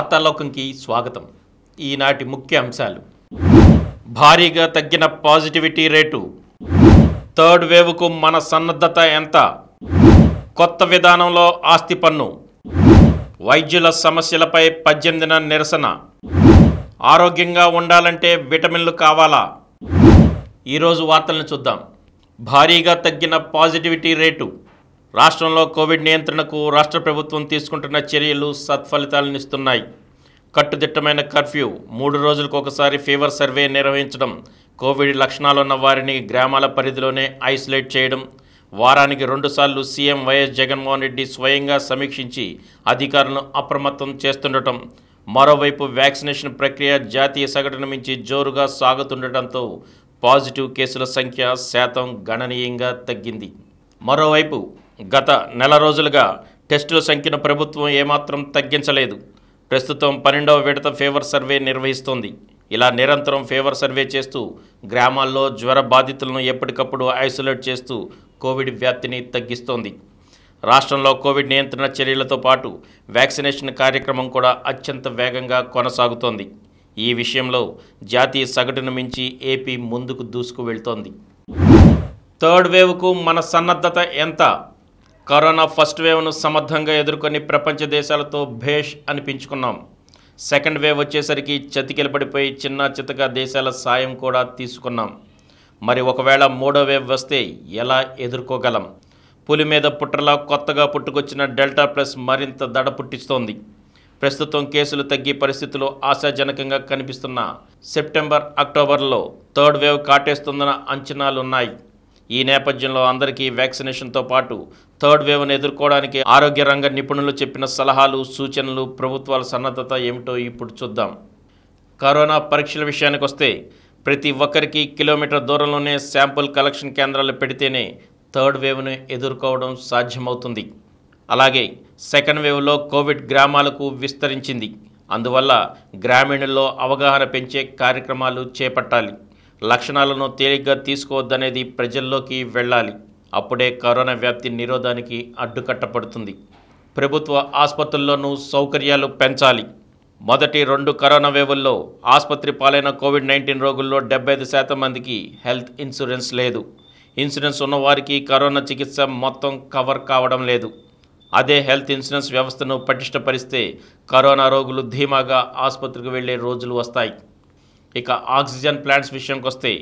వార్తాలోకంకి స్వాగతం ఈనాటి ముఖ్య అంశాలు భారీగా తగ్గిన పాజిటివిటీ రేటు థర్డ్ వేవ్కు మన సన్నద్ధత ఎంత కొత్త విధానంలో ఆస్తి పన్ను వైద్యుల సమస్యలపై పద్దెనిమిదిన నిరసన ఆరోగ్యంగా ఉండాలంటే విటమిన్లు కావాలా ఈరోజు వార్తలను చూద్దాం భారీగా తగ్గిన పాజిటివిటీ రేటు రాష్ట్రంలో కోవిడ్ నియంత్రణకు రాష్ట్ర ప్రభుత్వం తీసుకుంటున్న చర్యలు సత్ఫలితాలనిస్తున్నాయి కట్టుదిట్టమైన కర్ఫ్యూ మూడు రోజులకు ఒకసారి ఫీవర్ సర్వే నిర్వహించడం కోవిడ్ లక్షణాలున్న వారిని గ్రామాల పరిధిలోనే ఐసోలేట్ చేయడం వారానికి రెండుసార్లు సీఎం వైఎస్ జగన్మోహన్ రెడ్డి స్వయంగా సమీక్షించి అధికారులను అప్రమత్తం చేస్తుండటం మరోవైపు వ్యాక్సినేషన్ ప్రక్రియ జాతీయ సగటును మించి జోరుగా సాగుతుండటంతో పాజిటివ్ కేసుల సంఖ్య శాతం గణనీయంగా తగ్గింది మరోవైపు గత నెల రోజులుగా టెస్టుల సంఖ్యను ప్రభుత్వం ఏమాత్రం తగ్గించలేదు ప్రస్తుతం పన్నెండవ విడత ఫేవర్ సర్వే నిర్వహిస్తోంది ఇలా నిరంతరం ఫేవర్ సర్వే చేస్తూ గ్రామాల్లో జ్వర బాధితులను ఎప్పటికప్పుడు ఐసోలేట్ చేస్తూ కోవిడ్ వ్యాప్తిని తగ్గిస్తోంది రాష్ట్రంలో కోవిడ్ నియంత్రణ చర్యలతో పాటు వ్యాక్సినేషన్ కార్యక్రమం కూడా అత్యంత వేగంగా కొనసాగుతోంది ఈ విషయంలో జాతీయ సగటును మించి ఏపీ ముందుకు దూసుకు వెళ్తోంది థర్డ్ వేవ్కు మన సన్నద్ధత ఎంత కరోనా ఫస్ట్ వేవ్ను సమర్థంగా ఎదుర్కొని ప్రపంచ దేశాలతో భేష్ అనిపించుకున్నాం సెకండ్ వేవ్ వచ్చేసరికి చతికిలబడిపోయి చిన్న చితక దేశాల సాయం కూడా తీసుకున్నాం మరి ఒకవేళ మూడో వేవ్ వస్తే ఎలా ఎదుర్కోగలం పులి మీద పుట్టలా కొత్తగా పుట్టుకొచ్చిన డెల్టా ప్లస్ మరింత దడ పుట్టిస్తోంది ప్రస్తుతం కేసులు తగ్గి పరిస్థితులు ఆశాజనకంగా కనిపిస్తున్న సెప్టెంబర్ అక్టోబర్లో థర్డ్ వేవ్ కాటేస్తుందన్న అంచనాలున్నాయి ఈ నేపథ్యంలో అందరికీ వ్యాక్సినేషన్తో పాటు థర్డ్ వేవ్ను ఎదుర్కోవడానికి ఆరోగ్య రంగ నిపుణులు చెప్పిన సలహాలు సూచనలు ప్రభుత్వాల సన్నద్ధత ఏమిటో ఇప్పుడు చూద్దాం కరోనా పరీక్షల విషయానికి వస్తే ప్రతి ఒక్కరికి కిలోమీటర్ దూరంలోనే శాంపుల్ కలెక్షన్ కేంద్రాలు పెడితేనే థర్డ్ వేవ్ను ఎదుర్కోవడం సాధ్యమవుతుంది అలాగే సెకండ్ వేవ్లో కోవిడ్ గ్రామాలకు విస్తరించింది అందువల్ల గ్రామీణుల్లో అవగాహన పెంచే కార్యక్రమాలు చేపట్టాలి లక్షణాలను తేలిగ్గా తీసుకోవద్దనేది ప్రజల్లోకి వెళ్ళాలి అప్పుడే కరోనా వ్యాప్తి నిరోధానికి అడ్డుకట్టపడుతుంది ప్రభుత్వ ఆసుపత్రుల్లోనూ సౌకర్యాలు పెంచాలి మొదటి రెండు కరోనా వేవుల్లో ఆసుపత్రి పాలైన కోవిడ్ నైన్టీన్ రోగుల్లో డెబ్బై ఐదు శాతం మందికి హెల్త్ ఇన్సూరెన్స్ లేదు ఇన్సూరెన్స్ ఉన్నవారికి కరోనా చికిత్స మొత్తం కవర్ కావడం లేదు అదే హెల్త్ ఇన్సూరెన్స్ వ్యవస్థను పటిష్టపరిస్తే కరోనా రోగులు ధీమాగా ఆసుపత్రికి వెళ్లే రోజులు వస్తాయి ఇక ఆక్సిజన్ ప్లాంట్స్ విషయంకొస్తే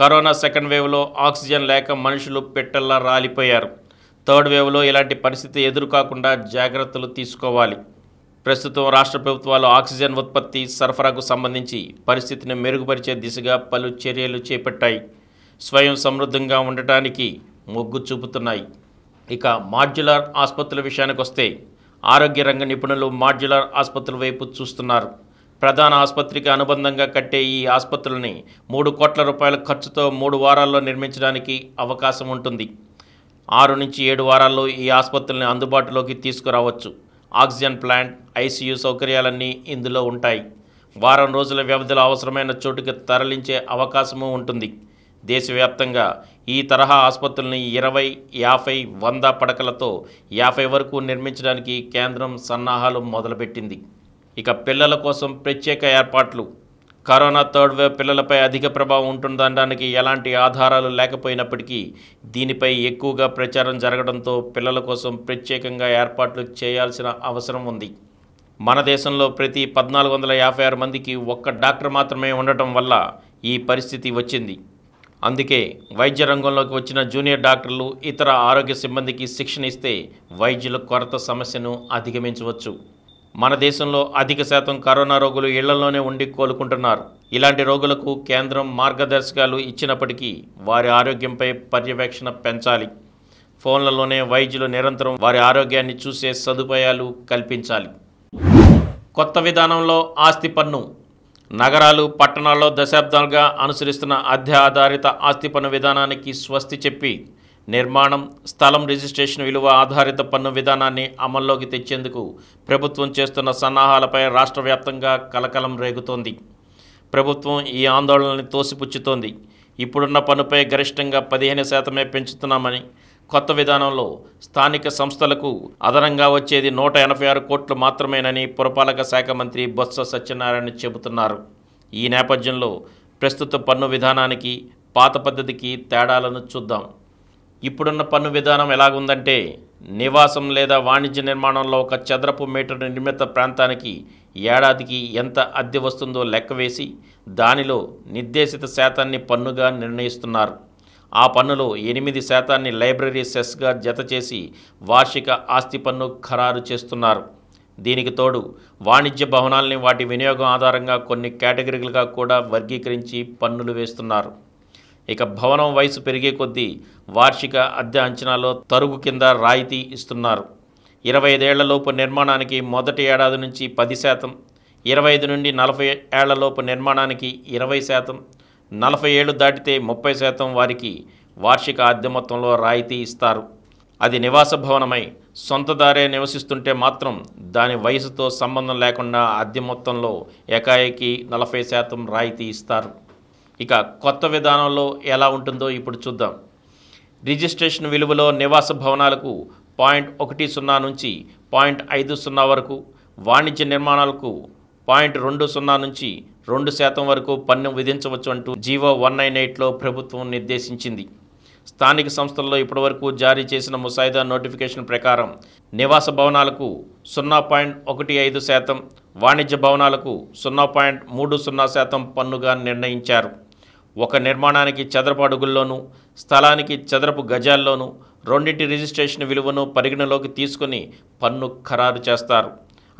కరోనా సెకండ్ వేవ్లో ఆక్సిజన్ లేక మనుషులు పెట్టల్లా రాలిపోయారు థర్డ్ వేవ్లో ఇలాంటి పరిస్థితి ఎదురుకాకుండా జాగ్రత్తలు తీసుకోవాలి ప్రస్తుతం రాష్ట్ర ప్రభుత్వాలు ఆక్సిజన్ ఉత్పత్తి సరఫరాకు సంబంధించి పరిస్థితిని మెరుగుపరిచే దిశగా పలు చర్యలు చేపట్టాయి స్వయం సమృద్ధంగా ఉండటానికి మొగ్గు చూపుతున్నాయి ఇక మాడ్యులర్ ఆసుపత్రుల విషయానికి వస్తే ఆరోగ్య రంగ నిపుణులు మాడ్యులర్ ఆసుపత్రుల వైపు చూస్తున్నారు ప్రధాన ఆసుపత్రికి అనుబంధంగా కట్టే ఈ ఆసుపత్రుల్ని మూడు కోట్ల రూపాయల ఖర్చుతో మూడు వారాల్లో నిర్మించడానికి అవకాశం ఉంటుంది ఆరు నుంచి ఏడు వారాల్లో ఈ ఆసుపత్రుల్ని అందుబాటులోకి తీసుకురావచ్చు ఆక్సిజన్ ప్లాంట్ ఐసీయూ సౌకర్యాలన్నీ ఇందులో ఉంటాయి వారం రోజుల వ్యవధిలో అవసరమైన చోటుకి తరలించే అవకాశము ఉంటుంది దేశవ్యాప్తంగా ఈ తరహా ఆసుపత్రుల్ని ఇరవై యాభై వంద పడకలతో యాభై వరకు నిర్మించడానికి కేంద్రం సన్నాహాలు మొదలుపెట్టింది ఇక పిల్లల కోసం ప్రత్యేక ఏర్పాట్లు కరోనా థర్డ్ వేవ్ పిల్లలపై అధిక ప్రభావం ఉంటుందనడానికి ఎలాంటి ఆధారాలు లేకపోయినప్పటికీ దీనిపై ఎక్కువగా ప్రచారం జరగడంతో పిల్లల కోసం ప్రత్యేకంగా ఏర్పాట్లు చేయాల్సిన అవసరం ఉంది మన దేశంలో ప్రతి పద్నాలుగు వందల యాభై ఆరు మందికి ఒక్క డాక్టర్ మాత్రమే ఉండటం వల్ల ఈ పరిస్థితి వచ్చింది అందుకే వైద్య రంగంలోకి వచ్చిన జూనియర్ డాక్టర్లు ఇతర ఆరోగ్య సిబ్బందికి శిక్షణ ఇస్తే వైద్యుల కొరత సమస్యను అధిగమించవచ్చు మన దేశంలో అధిక శాతం కరోనా రోగులు ఇళ్లలోనే ఉండి కోలుకుంటున్నారు ఇలాంటి రోగులకు కేంద్రం మార్గదర్శకాలు ఇచ్చినప్పటికీ వారి ఆరోగ్యంపై పర్యవేక్షణ పెంచాలి ఫోన్లలోనే వైద్యులు నిరంతరం వారి ఆరోగ్యాన్ని చూసే సదుపాయాలు కల్పించాలి కొత్త విధానంలో ఆస్తి పన్ను నగరాలు పట్టణాల్లో దశాబ్దాలుగా అనుసరిస్తున్న అద్దె ఆధారిత ఆస్తి పన్ను విధానానికి స్వస్తి చెప్పి నిర్మాణం స్థలం రిజిస్ట్రేషన్ విలువ ఆధారిత పన్ను విధానాన్ని అమల్లోకి తెచ్చేందుకు ప్రభుత్వం చేస్తున్న సన్నాహాలపై రాష్ట్ర వ్యాప్తంగా కలకలం రేగుతోంది ప్రభుత్వం ఈ ఆందోళనని తోసిపుచ్చుతోంది ఇప్పుడున్న పన్నుపై గరిష్టంగా పదిహేను శాతమే పెంచుతున్నామని కొత్త విధానంలో స్థానిక సంస్థలకు అదనంగా వచ్చేది నూట ఎనభై ఆరు కోట్లు మాత్రమేనని పురపాలక శాఖ మంత్రి బొత్స సత్యనారాయణ చెబుతున్నారు ఈ నేపథ్యంలో ప్రస్తుత పన్ను విధానానికి పాత పద్ధతికి తేడాలను చూద్దాం ఇప్పుడున్న పన్ను విధానం ఎలాగుందంటే నివాసం లేదా వాణిజ్య నిర్మాణంలో ఒక చదరపు మీటర్ నిర్మిత ప్రాంతానికి ఏడాదికి ఎంత అద్దె వస్తుందో లెక్కవేసి దానిలో నిర్దేశిత శాతాన్ని పన్నుగా నిర్ణయిస్తున్నారు ఆ పన్నులో ఎనిమిది శాతాన్ని లైబ్రరీ సెస్గా జత చేసి వార్షిక ఆస్తి పన్ను ఖరారు చేస్తున్నారు దీనికి తోడు వాణిజ్య భవనాల్ని వాటి వినియోగం ఆధారంగా కొన్ని కేటగిరీలుగా కూడా వర్గీకరించి పన్నులు వేస్తున్నారు ఇక భవనం వయసు పెరిగే కొద్దీ వార్షిక అద్దె అంచనాలో తరుగు కింద రాయితీ ఇస్తున్నారు ఇరవై ఐదేళ్లలోపు నిర్మాణానికి మొదటి ఏడాది నుంచి పది శాతం ఇరవై ఐదు నుండి నలభై ఏళ్లలోపు నిర్మాణానికి ఇరవై శాతం నలభై ఏళ్ళు దాటితే ముప్పై శాతం వారికి వార్షిక అద్దె మొత్తంలో రాయితీ ఇస్తారు అది నివాస భవనమై సొంతదారే నివసిస్తుంటే మాత్రం దాని వయసుతో సంబంధం లేకుండా అద్దె మొత్తంలో ఏకాయకి నలభై శాతం రాయితీ ఇస్తారు ఇక కొత్త విధానంలో ఎలా ఉంటుందో ఇప్పుడు చూద్దాం రిజిస్ట్రేషన్ విలువలో నివాస భవనాలకు పాయింట్ ఒకటి సున్నా నుంచి పాయింట్ ఐదు సున్నా వరకు వాణిజ్య నిర్మాణాలకు పాయింట్ రెండు సున్నా నుంచి రెండు శాతం వరకు పన్ను విధించవచ్చు అంటూ జీవో వన్ నైన్ ఎయిట్లో ప్రభుత్వం నిర్దేశించింది స్థానిక సంస్థల్లో ఇప్పటివరకు జారీ చేసిన ముసాయిదా నోటిఫికేషన్ ప్రకారం నివాస భవనాలకు సున్నా పాయింట్ ఒకటి ఐదు శాతం వాణిజ్య భవనాలకు సున్నా పాయింట్ మూడు సున్నా శాతం పన్నుగా నిర్ణయించారు ఒక నిర్మాణానికి చదరపు అడుగుల్లోనూ స్థలానికి చదరపు గజాల్లోనూ రెండింటి రిజిస్ట్రేషన్ విలువను పరిగణలోకి తీసుకుని పన్ను ఖరారు చేస్తారు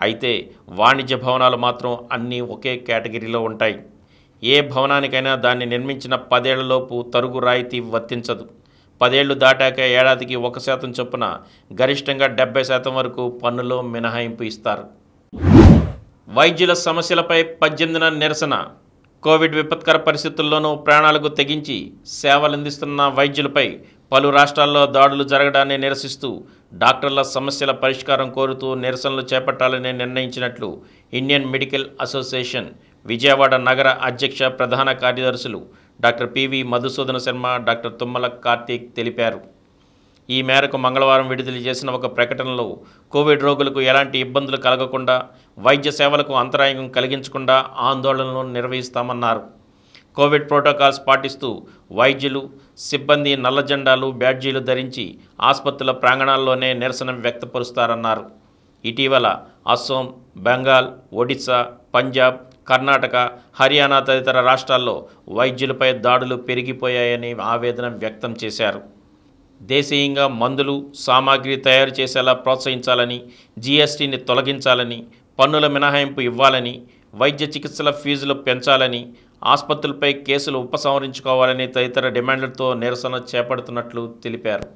అయితే వాణిజ్య భవనాలు మాత్రం అన్నీ ఒకే కేటగిరీలో ఉంటాయి ఏ భవనానికైనా దాన్ని నిర్మించిన పదేళ్లలోపు తరుగు రాయితీ వర్తించదు పదేళ్లు దాటాక ఏడాదికి ఒక శాతం చొప్పున గరిష్టంగా డెబ్బై శాతం వరకు పన్నులో మినహాయింపు ఇస్తారు వైద్యుల సమస్యలపై పద్దెనిమిదిన నిరసన కోవిడ్ విపత్కర పరిస్థితుల్లోనూ ప్రాణాలకు తెగించి సేవలందిస్తున్న వైద్యులపై పలు రాష్ట్రాల్లో దాడులు జరగడాన్ని నిరసిస్తూ డాక్టర్ల సమస్యల పరిష్కారం కోరుతూ నిరసనలు చేపట్టాలని నిర్ణయించినట్లు ఇండియన్ మెడికల్ అసోసియేషన్ విజయవాడ నగర అధ్యక్ష ప్రధాన కార్యదర్శులు doctor PV Madhusudana Sharma doctor Tummala Karthik తెలిపారు ఈ మేరకు మంగళవారం విడుదల చేసిన ఒక ప్రకటనలో కోవిడ్ రోగులకు ఎలాంటి ఇబ్బందులు కలగకుండా వైద్య సేవలకు అంతరాయం కలిగించకుండా ఆందోళనలు నిర్వహిస్తామన్నారు కోవిడ్ ప్రోటోకాల్స్ పాటిస్తూ వైద్యులు సిబ్బంది నల్ల జెండాలు బ్యాడ్జీలు ధరించి ఆసుపత్రుల ప్రాంగణాల్లోనే నిరసన వ్యక్తపరుస్తారన్నారు ఇటీవల అస్సోం బెంగాల్ ఒడిశా పంజాబ్ కర్ణాటక హర్యానా తదితర రాష్ట్రాల్లో వైద్యులపై దాడులు పెరిగిపోయాయని ఆవేదన వ్యక్తం చేశారు దేశీయంగా మందులు సామాగ్రి తయారు చేసేలా ప్రోత్సహించాలని జీఎస్టీని తొలగించాలని పన్నుల మినహాయింపు ఇవ్వాలని వైద్య చికిత్సల ఫీజులు పెంచాలని ఆసుపత్రులపై కేసులు ఉపసంహరించుకోవాలని తదితర డిమాండ్లతో నిరసన చేపడుతున్నట్లు తెలిపారు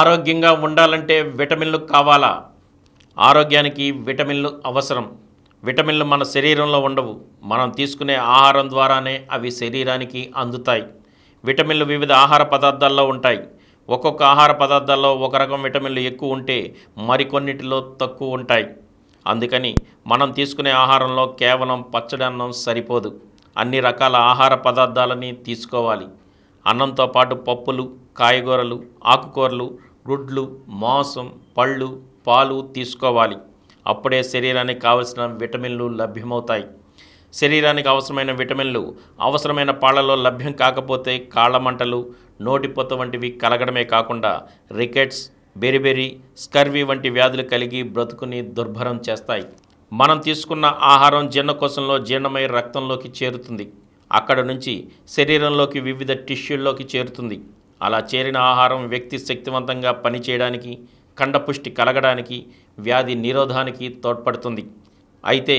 ఆరోగ్యంగా ఉండాలంటే విటమిన్లు కావాలా ఆరోగ్యానికి విటమిన్లు అవసరం విటమిన్లు మన శరీరంలో ఉండవు మనం తీసుకునే ఆహారం ద్వారానే అవి శరీరానికి అందుతాయి విటమిన్లు వివిధ ఆహార పదార్థాల్లో ఉంటాయి ఒక్కొక్క ఆహార పదార్థాల్లో ఒక రకం విటమిన్లు ఎక్కువ ఉంటే మరికొన్నిటిలో తక్కువ ఉంటాయి అందుకని మనం తీసుకునే ఆహారంలో కేవలం పచ్చడి అన్నం సరిపోదు అన్ని రకాల ఆహార పదార్థాలని తీసుకోవాలి అన్నంతో పాటు పప్పులు కాయగూరలు ఆకుకూరలు గుడ్లు మాంసం పళ్ళు పాలు తీసుకోవాలి అప్పుడే శరీరానికి కావలసిన విటమిన్లు లభ్యమవుతాయి శరీరానికి అవసరమైన విటమిన్లు అవసరమైన పాలలో లభ్యం కాకపోతే కాళ్ళ మంటలు నోటిపొత్త వంటివి కలగడమే కాకుండా రికెట్స్ బెరిబెరి స్కర్వీ వంటి వ్యాధులు కలిగి బ్రతుకుని దుర్భరం చేస్తాయి మనం తీసుకున్న ఆహారం జీర్ణకోశంలో జీర్ణమై రక్తంలోకి చేరుతుంది అక్కడ నుంచి శరీరంలోకి వివిధ టిష్యూల్లోకి చేరుతుంది అలా చేరిన ఆహారం వ్యక్తి శక్తివంతంగా పనిచేయడానికి కండపుష్టి కలగడానికి వ్యాధి నిరోధానికి తోడ్పడుతుంది అయితే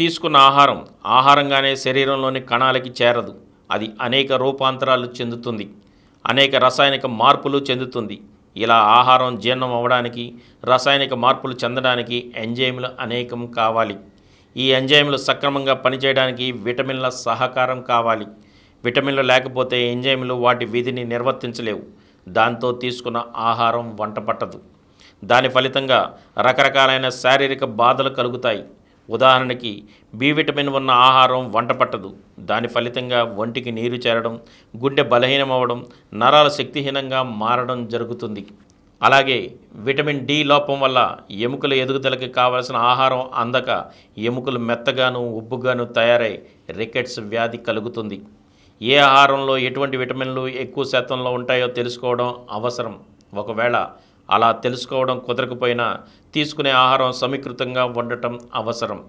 తీసుకున్న ఆహారం ఆహారంగానే శరీరంలోని కణాలకి చేరదు అది అనేక రూపాంతరాలు చెందుతుంది అనేక రసాయనిక మార్పులు చెందుతుంది ఇలా ఆహారం జీర్ణం అవ్వడానికి రసాయనిక మార్పులు చెందడానికి ఎంజైములు అనేకం కావాలి ఈ ఎంజైములు సక్రమంగా పనిచేయడానికి విటమిన్ల సహకారం కావాలి విటమిన్లు లేకపోతే ఎంజైములు వాటి విధిని నిర్వర్తించలేవు దాంతో తీసుకున్న ఆహారం వంట పట్టదు దాని ఫలితంగా రకరకాలైన శారీరక బాధలు కలుగుతాయి ఉదాహరణకి బి విటమిన్ ఉన్న ఆహారం వంట పట్టదు దాని ఫలితంగా ఒంటికి నీరు చేరడం గుండె బలహీనమవడం నరాల శక్తిహీనంగా మారడం జరుగుతుంది అలాగే విటమిన్ డి లోపం వల్ల ఎముకల ఎదుగుదలకి కావలసిన ఆహారం అందక ఎముకలు మెత్తగాను ఉబ్బుగాను తయారై రికెట్స్ వ్యాధి కలుగుతుంది ఏ ఆహారంలో ఎటువంటి విటమిన్లు ఎక్కువ శాతంలో ఉంటాయో తెలుసుకోవడం అవసరం ఒకవేళ అలా తెలుసుకోవడం కుదరకపోయినా తీసుకునే ఆహారం సమీకృతంగా వండటం అవసరం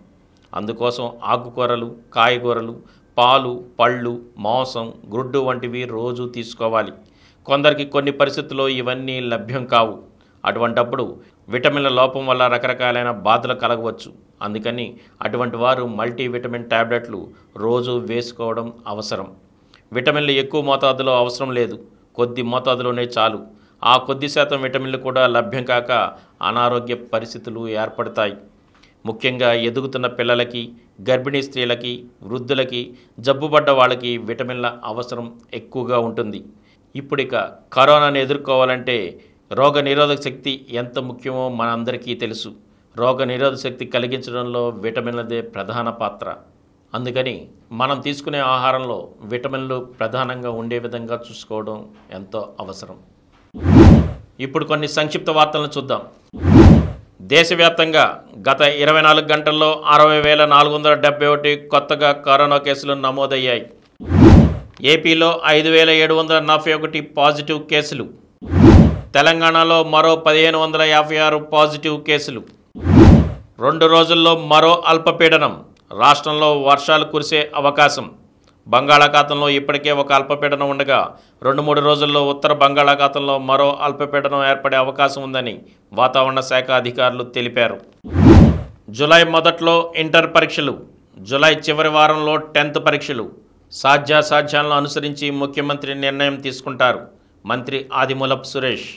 అందుకోసం ఆకుకూరలు కాయగూరలు పాలు పళ్ళు మాంసం గుడ్డు వంటివి రోజు తీసుకోవాలి కొందరికి కొన్ని పరిస్థితుల్లో ఇవన్నీ లభ్యం కావు అటువంటప్పుడు విటమిన్ల లోపం వల్ల రకరకాలైన బాధలు కలగవచ్చు అందుకని అటువంటి వారు మల్టీవిటమిన్ ట్యాబ్లెట్లు రోజు వేసుకోవడం అవసరం విటమిన్లు ఎక్కువ మోతాదులో అవసరం లేదు కొద్ది మోతాదులోనే చాలు ఆ కొద్ది శాతం విటమిన్లు కూడా లభ్యం కాక అనారోగ్య పరిస్థితులు ఏర్పడతాయి ముఖ్యంగా ఎదుగుతున్న పిల్లలకి గర్భిణీ స్త్రీలకి వృద్ధులకి జబ్బుపడ్డ వాళ్ళకి విటమిన్ల అవసరం ఎక్కువగా ఉంటుంది ఇప్పుడిక కరోనాను ఎదుర్కోవాలంటే రోగ నిరోధక శక్తి ఎంత ముఖ్యమో మనందరికీ తెలుసు రోగ నిరోధక శక్తి కలిగించడంలో విటమిన్లదే ప్రధాన పాత్ర అందుకని మనం తీసుకునే ఆహారంలో విటమిన్లు ప్రధానంగా ఉండే విధంగా చూసుకోవడం ఎంతో అవసరం ఇప్పుడు కొన్ని సంక్షిప్త వార్తలను చూద్దాం దేశవ్యాప్తంగా గత ఇరవై నాలుగు గంటల్లో అరవై వేల నాలుగు వందల డెబ్బై ఒకటి కొత్తగా కరోనా కేసులు నమోదయ్యాయి ఏపీలో ఐదు వేల ఏడు వందల నలభై ఒకటి పాజిటివ్ కేసులు తెలంగాణలో మరో పదిహేను వందల యాభై ఆరు పాజిటివ్ కేసులు రెండు రోజుల్లో మరో అల్పపీడనం రాష్ట్రంలో వర్షాలు కురిసే అవకాశం బంగాళాఖాతంలో ఇప్పటికే ఒక అల్పపీడనం ఉండగా రెండు మూడు రోజుల్లో ఉత్తర బంగాళాఖాతంలో మరో అల్పపీడనం ఏర్పడే అవకాశం ఉందని వాతావరణ శాఖ అధికారులు తెలిపారు జులై మొదట్లో ఇంటర్ పరీక్షలు జులై చివరి వారంలో టెన్త్ పరీక్షలు సాధ్యాసాధ్యాలను అనుసరించి ముఖ్యమంత్రి నిర్ణయం తీసుకుంటారు మంత్రి ఆదిమూలపు సురేష్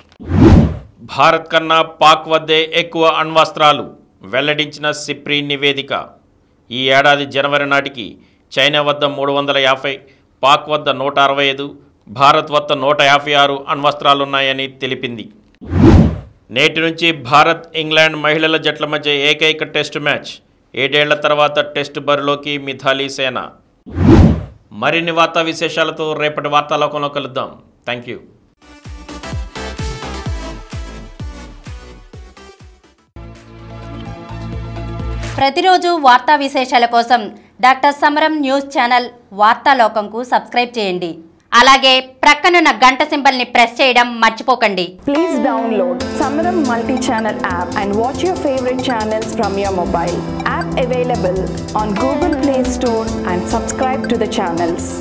భారత్ కన్నా పాక్ వద్దే ఎక్కువ అణ్వస్త్రాలు వెల్లడించిన సిప్రీ నివేదిక ఈ ఏడాది జనవరి నాటికి చైనా వద్ద మూడు వందల యాభై పాక్ వద్ద నూట అరవై ఐదు భారత్ వద్ద నూట యాభై ఆరు అణ్వస్త్రాలున్నాయని తెలిపింది నేటి నుంచి భారత్ ఇంగ్లాండ్ మహిళల జట్ల మధ్య ఏకైక టెస్ట్ మ్యాచ్ ఏడేళ్ల తర్వాత టెస్ట్ బరిలోకి మిథాలీ సేన మరిన్ని వార్తా విశేషాలతో రేపటి వార్తాలోకంలో కలుద్దాం థ్యాంక్ యూ ప్రతిరోజు వార్తా విశేషాల కోసం డాక్టర్ సమరం న్యూస్ ఛానల్ వార్తాలోకంకు సబ్స్క్రైబ్ చేయండి అలాగే ప్రక్కనున్న గంట సింబల్ ని ప్రెస్ చేయడం మర్చిపోకండి please download Samaram multi channel app and watch your favourite channels from your mobile app available on Google Play Store and subscribe to the channels